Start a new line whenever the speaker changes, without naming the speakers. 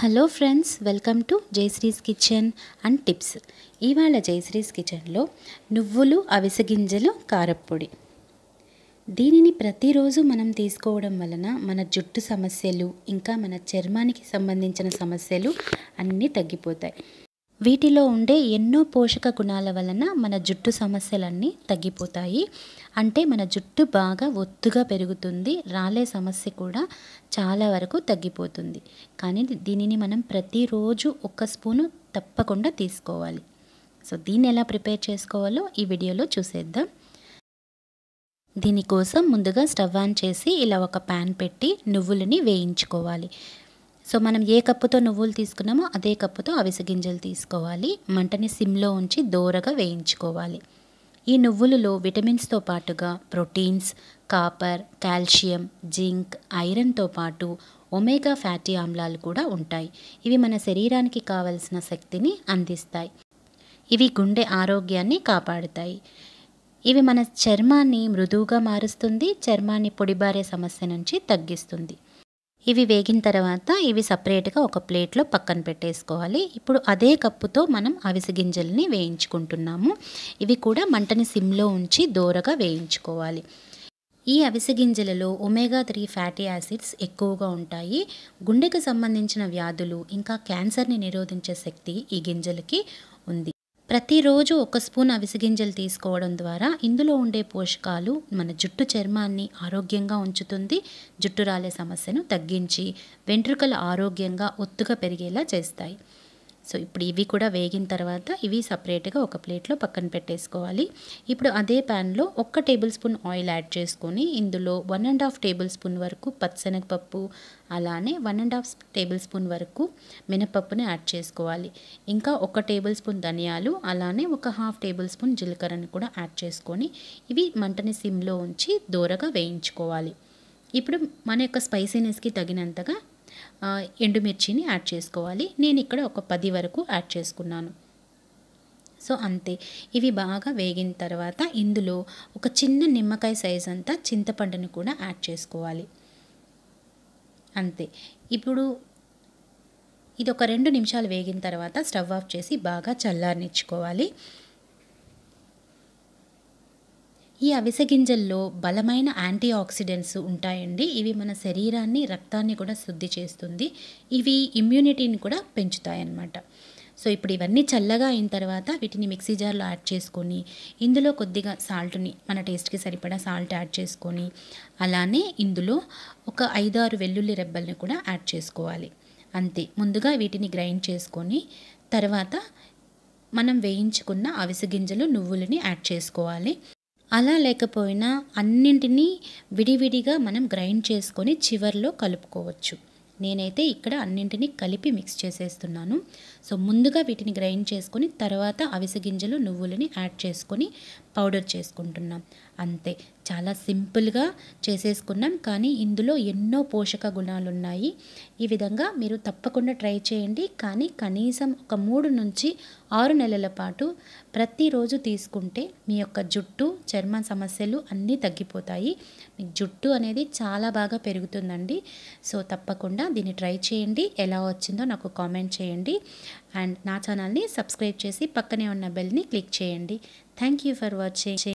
hello friends welcome to Jayashree's kitchen and tips ఇవాళ జయశ్రీస్ కిచెన్లో నువ్వులు అవిసగింజలు కారప్పొడి దీనిని ప్రతిరోజు మనం తీసుకోవడం వలన మన జుట్టు సమస్యలు ఇంకా మన చర్మానికి సంబంధించిన సమస్యలు అన్నీ తగ్గిపోతాయి వీటిలో ఉండే ఎన్నో పోషక గుణాల వలన మన జుట్టు సమస్యలన్నీ తగ్గిపోతాయి అంటే మన జుట్టు బాగా ఒత్తుగా పెరుగుతుంది రాలే సమస్య కూడా చాలా వరకు తగ్గిపోతుంది కానీ దీనిని మనం ప్రతిరోజు ఒక స్పూను తప్పకుండా తీసుకోవాలి సో దీన్ని ఎలా ప్రిపేర్ చేసుకోవాలో ఈ వీడియోలో చూసేద్దాం దీనికోసం ముందుగా స్టవ్ ఆన్ చేసి ఇలా ఒక ప్యాన్ పెట్టి నువ్వులని వేయించుకోవాలి సో మనం ఏ కప్పుతో నువ్వులు తీసుకున్నామో అదే కప్పుతో అవిసె గింజలు తీసుకోవాలి మంటని సిమ్లో ఉంచి దోరగా వేయించుకోవాలి ఈ నువ్వులలో విటమిన్స్తో పాటుగా ప్రోటీన్స్ కాపర్ కాల్షియం జింక్ ఐరన్తో పాటు ఒమేగా ఫ్యాటీ ఆమ్లాలు కూడా ఉంటాయి ఇవి మన శరీరానికి కావలసిన శక్తిని అందిస్తాయి ఇవి గుండె ఆరోగ్యాన్ని కాపాడుతాయి ఇవి మన చర్మాన్ని మృదువుగా మారుస్తుంది చర్మాన్ని పొడిబారే సమస్య నుంచి తగ్గిస్తుంది ఇవి వేగిన తర్వాత ఇవి సపరేట్గా ఒక ప్లేట్లో పక్కన పెట్టేసుకోవాలి ఇప్పుడు అదే కప్పుతో మనం అవిసి గింజల్ని వేయించుకుంటున్నాము ఇవి కూడా మంటని సిమ్లో ఉంచి దోరగా వేయించుకోవాలి ఈ అవిసె గింజలలో ఒమేగా త్రీ ఫ్యాటీ యాసిడ్స్ ఎక్కువగా ఉంటాయి గుండెకు సంబంధించిన వ్యాధులు ఇంకా క్యాన్సర్ని నిరోధించే శక్తి ఈ గింజలకి ఉంది ప్రతిరోజు ఒక స్పూన్ అవిసిగింజలు గింజలు తీసుకోవడం ద్వారా ఇందులో ఉండే పోషకాలు మన జుట్టు చర్మాన్ని ఆరోగ్యంగా ఉంచుతుంది జుట్టు రాలే సమస్యను తగ్గించి వెంట్రుకలు ఆరోగ్యంగా ఒత్తుగా పెరిగేలా చేస్తాయి సో ఇప్పుడు ఇవి కూడా వేగిన తర్వాత ఇవి సపరేట్గా ఒక ప్లేట్లో పక్కన పెట్టేసుకోవాలి ఇప్పుడు అదే ప్యాన్లో ఒక్క టేబుల్ స్పూన్ ఆయిల్ యాడ్ చేసుకొని ఇందులో one and half tablespoon వరకు పచ్చనగపప్పు అలానే one and half tablespoon వరకు మినపప్పుని యాడ్ చేసుకోవాలి ఇంకా ఒక టేబుల్ స్పూన్ ధనియాలు అలానే ఒక హాఫ్ టేబుల్ స్పూన్ జీలకర్రను కూడా యాడ్ చేసుకొని ఇవి మంటని సిమ్లో ఉంచి దూరగా వేయించుకోవాలి ఇప్పుడు మన యొక్క స్పైసీనెస్కి తగినంతగా ఎండుమిర్చిని యాడ్ చేసుకోవాలి నేను ఇక్కడ ఒక పది వరకు యాడ్ చేసుకున్నాను సో అంతే ఇవి బాగా వేగిన తర్వాత ఇందులో ఒక చిన్న నిమ్మకాయ సైజ్ అంతా చింతపండుని కూడా యాడ్ చేసుకోవాలి అంతే ఇప్పుడు ఇది ఒక రెండు నిమిషాలు వేగిన తర్వాత స్టవ్ ఆఫ్ చేసి బాగా చల్లారనిచ్చుకోవాలి ఈ అవిసె గింజల్లో బలమైన యాంటీ ఆక్సిడెంట్స్ ఉంటాయండి ఇవి మన శరీరాన్ని రక్తాన్ని కూడా శుద్ధి చేస్తుంది ఇవి ఇమ్యూనిటీని కూడా పెంచుతాయన్నమాట సో ఇప్పుడు ఇవన్నీ చల్లగా అయిన తర్వాత వీటిని మిక్సీ జార్లో యాడ్ చేసుకొని ఇందులో కొద్దిగా సాల్ట్ని మన టేస్ట్కి సరిపడా సాల్ట్ యాడ్ చేసుకొని అలానే ఇందులో ఒక ఐదారు వెల్లుల్లి రెబ్బల్ని కూడా యాడ్ చేసుకోవాలి అంతే ముందుగా వీటిని గ్రైండ్ చేసుకొని తర్వాత మనం వేయించుకున్న అవిసె గింజలు నువ్వులని యాడ్ చేసుకోవాలి అలా లేకపోయినా అన్నింటినీ విడివిడిగా మనం గ్రైండ్ చేసుకొని చివర్లో కలుపుకోవచ్చు నేనైతే ఇక్కడ అన్నింటినీ కలిపి మిక్స్ చేసేస్తున్నాను సో ముందుగా వీటిని గ్రైండ్ చేసుకొని తర్వాత అవిసె గింజలు నువ్వులని యాడ్ చేసుకొని పౌడర్ చేసుకుంటున్నాం అంతే చాలా సింపుల్గా చేసేసుకున్నాం కానీ ఇందులో ఎన్నో పోషక గుణాలు ఉన్నాయి ఈ విధంగా మీరు తప్పకుండా ట్రై చేయండి కానీ కనీసం ఒక మూడు నుంచి ఆరు నెలల పాటు ప్రతిరోజు తీసుకుంటే మీ యొక్క జుట్టు చర్మ సమస్యలు అన్నీ తగ్గిపోతాయి మీ జుట్టు అనేది చాలా బాగా పెరుగుతుందండి సో తప్పకుండా దీన్ని ట్రై చేయండి ఎలా వచ్చిందో నాకు కామెంట్ చేయండి అండ్ నా ఛానల్ని సబ్స్క్రైబ్ చేసి పక్కనే ఉన్న బెల్ని క్లిక్ చేయండి థ్యాంక్ యూ ఫర్ వాచింగ్